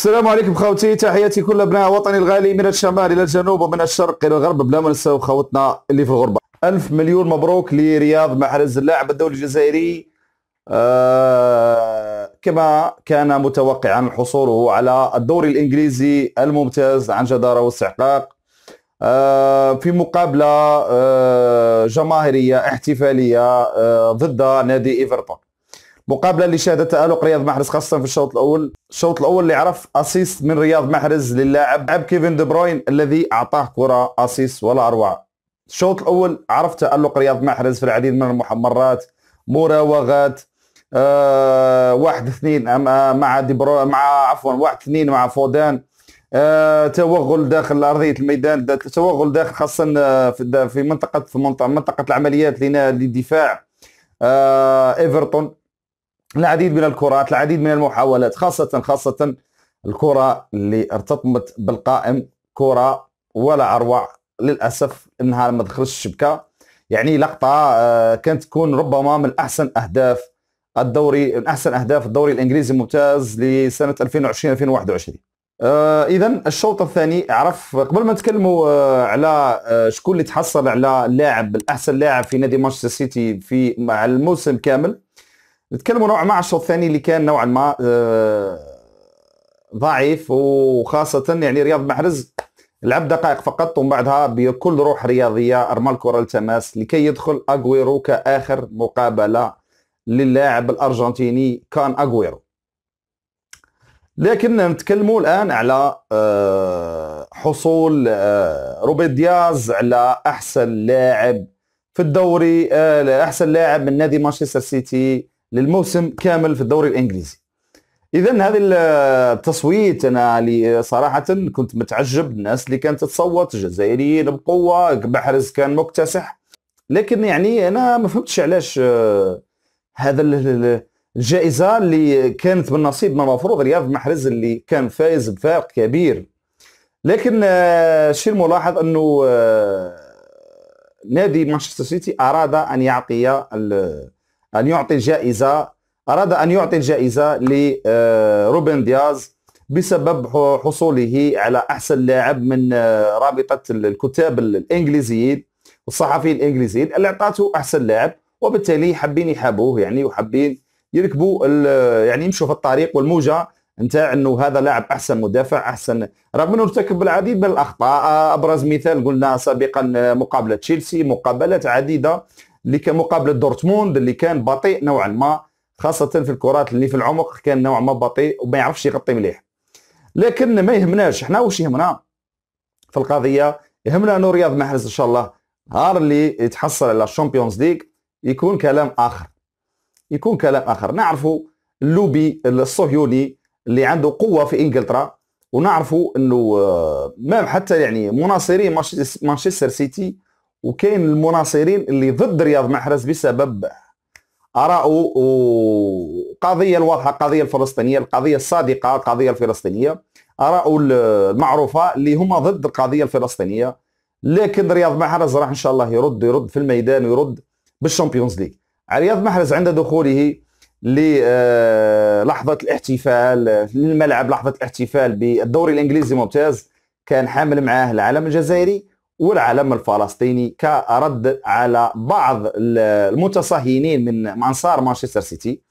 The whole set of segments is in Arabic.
السلام عليكم خوتي تحياتي كل ابناء وطني الغالي من الشمال الى الجنوب ومن الشرق الى الغرب بلا ما نساو خوتنا اللي في الغربه الف مليون مبروك لرياض محرز اللاعب الدولي الجزائري آه كما كان متوقعا حصوله على الدوري الانجليزي الممتاز عن جداره واستحقاق آه في مقابله آه جماهيريه احتفاليه آه، ضد نادي ايفرتون مقابله لشهاده تالق رياض محرز خاصه في الشوط الاول الشوط الاول اللي عرف اسيست من رياض محرز للاعب عب كيفن دي بروين الذي اعطاه كره اسيست ولا اروع الشوط الاول عرف تالق رياض محرز في العديد من المحمرات مراوغات أه واحد اثنين آه، مع دي برو مع عفوا واحد اثنين مع فودان أه توغل داخل ارضيه الميدان دا توغل داخل خاصه آه، في منطقه في منطقه العمليات للدفاع أه ايفرتون العديد من الكرات العديد من المحاولات خاصة خاصة الكرة اللي ارتطمت بالقائم كرة ولا عروع للأسف أنها ما دخلتش الشبكة يعني لقطة آه، كانت تكون ربما من أحسن أهداف الدوري من أحسن أهداف الدوري الإنجليزي الممتاز لسنة 2020-2021 آه، إذا الشوط الثاني عرف قبل ما نتكلموا آه، على شكون اللي تحصل على اللاعب الأحسن لاعب في نادي مانشستر سيتي في مع الموسم كامل نتكلموا نوعا ما على الشوط الثاني اللي كان نوعا ما آه، ضعيف وخاصة يعني رياض محرز لعب دقائق فقط ومن بعدها بكل روح رياضية رمى الكرة للتماس لكي يدخل أغويرو كآخر مقابلة للاعب الأرجنتيني كان أغويرو لكن نتكلموا الآن على آه، حصول آه، روبرت دياز على أحسن لاعب في الدوري أحسن لاعب من نادي مانشستر سيتي للموسم كامل في الدوري الانجليزي اذا هذا التصويت انا صراحه كنت متعجب الناس اللي كانت تصوت جزائريين بقوه بحرز كان مكتسح لكن يعني انا ما فهمتش علاش آه، هذا الجائزه اللي كانت من نصيب ما مفروض رياض محرز اللي كان فايز بفارق كبير لكن الشيء آه، الملاحظ انه آه، نادي مانشستر سيتي اراد ان يعطي أن يعطي الجائزة أراد أن يعطي الجائزة لروبن آه، دياز بسبب حصوله على أحسن لاعب من آه، رابطة الكتاب الإنجليزيين والصحفيين الإنجليزيين اللي أعطاته أحسن لاعب وبالتالي حابين يحابوه يعني وحابين يركبوا يعني يمشوا في الطريق والموجة نتاع انه هذا لاعب احسن مدافع احسن رغم انه ارتكب العديد من الاخطاء ابرز مثال قلنا سابقا مقابله تشيلسي مقابلات عديده اللي كان مقابل دورتموند اللي كان بطيء نوعا ما خاصه في الكرات اللي في العمق كان نوعا ما بطيء وما يعرفش يغطي مليح لكن ما يهمناش احنا واش يهمنا في القضيه يهمنا انه رياض محرز ان شاء الله نهار اللي يتحصل على الشامبيونز ليغ يكون كلام اخر يكون كلام اخر نعرفوا اللوبي الصهيوني اللي عنده قوه في انجلترا ونعرفوا انه آه، ما حتى يعني مناصري مانشستر سيتي وكاين المناصرين اللي ضد رياض محرز بسبب اراء وقضيه الواضحه القضيه الفلسطينيه القضيه الصادقه القضيه الفلسطينيه اراء المعروفه اللي هما ضد القضيه الفلسطينيه لكن رياض محرز راح ان شاء الله يرد يرد في الميدان ويرد بالشامبيونز ليغ رياض محرز عند دخوله للحظه آه، الاحتفال للملعب لحظه الاحتفال بالدوري الانجليزي ممتاز كان حامل معاه العلم الجزائري والعلم الفلسطيني كرد على بعض المتصهينين من انصار مانشستر سيتي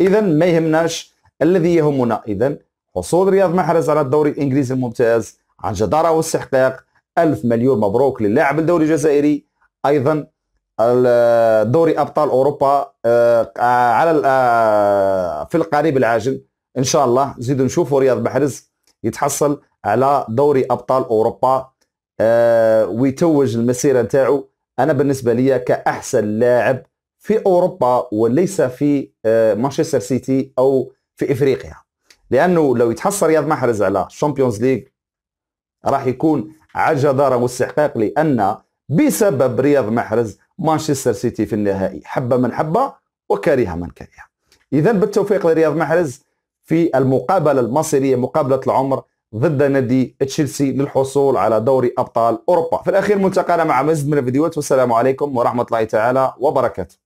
اذا ما يهمناش الذي يهمنا اذا حصول رياض محرز على الدوري الانجليزي الممتاز عن جداره واستحقاق ألف مليون مبروك للاعب الدوري الجزائري ايضا دوري ابطال اوروبا آه، على آه، في القريب العاجل ان شاء الله نزيدوا نشوفوا رياض محرز يتحصل على دوري ابطال اوروبا آه، ويتوج المسيره نتاعو انا بالنسبه لي كاحسن لاعب في اوروبا وليس في آه، مانشستر سيتي او في افريقيا لانه لو يتحصل رياض محرز على الشامبيونز ليج راح يكون عجدره واستحقاق لان بسبب رياض محرز مانشستر سيتي في النهائي حبه من حبه وكره من كره اذا بالتوفيق لرياض محرز في المقابله المصيريه مقابله العمر ضد نادي تشيلسي للحصول على دوري ابطال اوروبا في الاخير ملتقانا مع مزيد من الفيديوهات والسلام عليكم ورحمه الله تعالى وبركاته